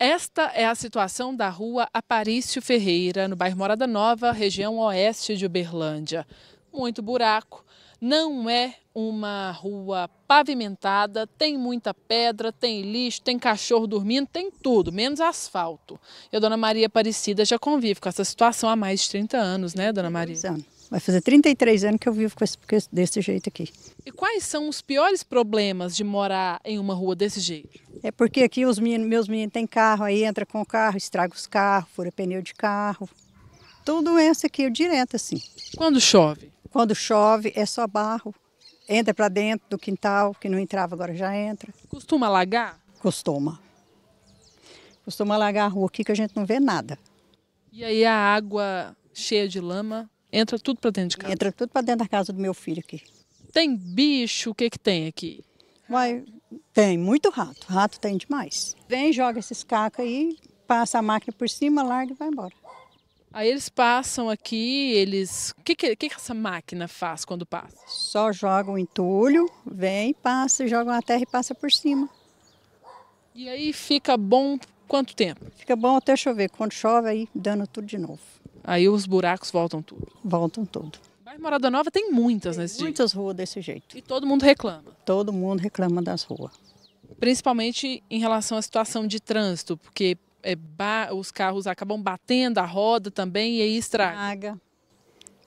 Esta é a situação da rua Aparício Ferreira, no bairro Morada Nova, região oeste de Uberlândia. Muito buraco, não é uma rua pavimentada, tem muita pedra, tem lixo, tem cachorro dormindo, tem tudo, menos asfalto. E a dona Maria Aparecida já convive com essa situação há mais de 30 anos, né, dona Maria? Anos. É. Vai fazer 33 anos que eu vivo com esse, desse jeito aqui. E quais são os piores problemas de morar em uma rua desse jeito? É porque aqui os meninos, meus meninos têm carro, aí entra com o carro, estraga os carros, fura pneu de carro. Tudo isso aqui é direto assim. Quando chove? Quando chove é só barro. Entra para dentro do quintal, que não entrava agora já entra. Costuma alagar? Costuma. Costuma alagar a rua aqui que a gente não vê nada. E aí a água cheia de lama entra tudo para dentro de casa? Entra tudo para dentro da casa do meu filho aqui. Tem bicho, o que que tem aqui? tem muito rato, rato tem demais. Vem, joga esses cacos aí, passa a máquina por cima, larga e vai embora. Aí eles passam aqui, eles. O que, que, que, essa máquina faz quando passa? Só joga o entulho, vem, passa, joga na terra e passa por cima. E aí fica bom quanto tempo? Fica bom até chover. Quando chove, aí dando tudo de novo. Aí os buracos voltam tudo? Voltam tudo. Morada Nova tem muitas tem nesse Muitas ruas desse jeito. E todo mundo reclama. Todo mundo reclama das ruas. Principalmente em relação à situação de trânsito, porque é, os carros acabam batendo a roda também e aí estraga. Estraga.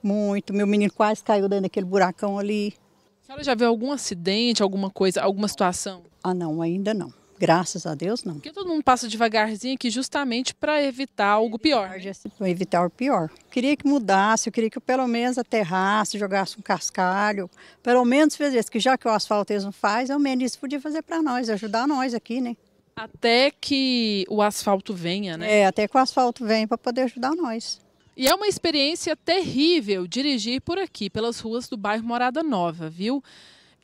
Muito. Meu menino quase caiu dentro daquele buracão ali. A senhora já viu algum acidente, alguma coisa, alguma situação? Ah, não, ainda não. Graças a Deus, não. Porque todo mundo passa devagarzinho aqui justamente para evitar algo pior. Né? Para evitar o pior. Queria que mudasse, eu queria que eu, pelo menos aterrasse, jogasse um cascalho. Pelo menos fez isso, que já que o asfalto eles não faz, ao menos isso podia fazer para nós, ajudar nós aqui, né? Até que o asfalto venha, né? É, até que o asfalto venha para poder ajudar nós. E é uma experiência terrível dirigir por aqui, pelas ruas do bairro Morada Nova, viu?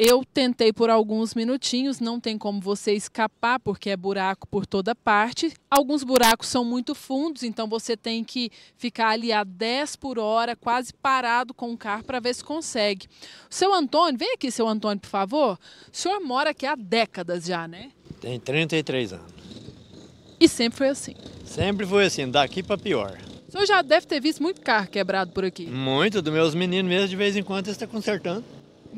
Eu tentei por alguns minutinhos, não tem como você escapar porque é buraco por toda parte. Alguns buracos são muito fundos, então você tem que ficar ali a 10 por hora, quase parado com o carro para ver se consegue. Seu Antônio, vem aqui, seu Antônio, por favor. O senhor mora aqui há décadas já, né? Tem 33 anos. E sempre foi assim? Sempre foi assim, daqui para pior. O senhor já deve ter visto muito carro quebrado por aqui. Muito, dos meus meninos mesmo, de vez em quando, eles estão consertando.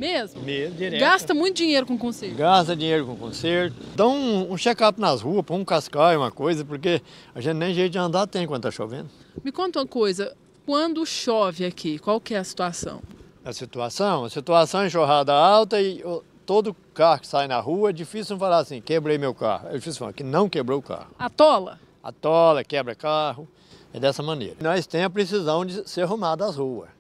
Mesmo? Mesmo, direto. Gasta muito dinheiro com conserto. Gasta dinheiro com conserto. Dá um, um check-up nas ruas, põe um cascalho uma coisa, porque a gente nem jeito de andar tem quando está chovendo. Me conta uma coisa, quando chove aqui, qual que é a situação? A situação? A situação é enxurrada alta e todo carro que sai na rua, é difícil não falar assim, quebrei meu carro. É difícil falar que não quebrou o carro. Atola? Atola, quebra carro, é dessa maneira. Nós temos a precisão de ser arrumada as ruas.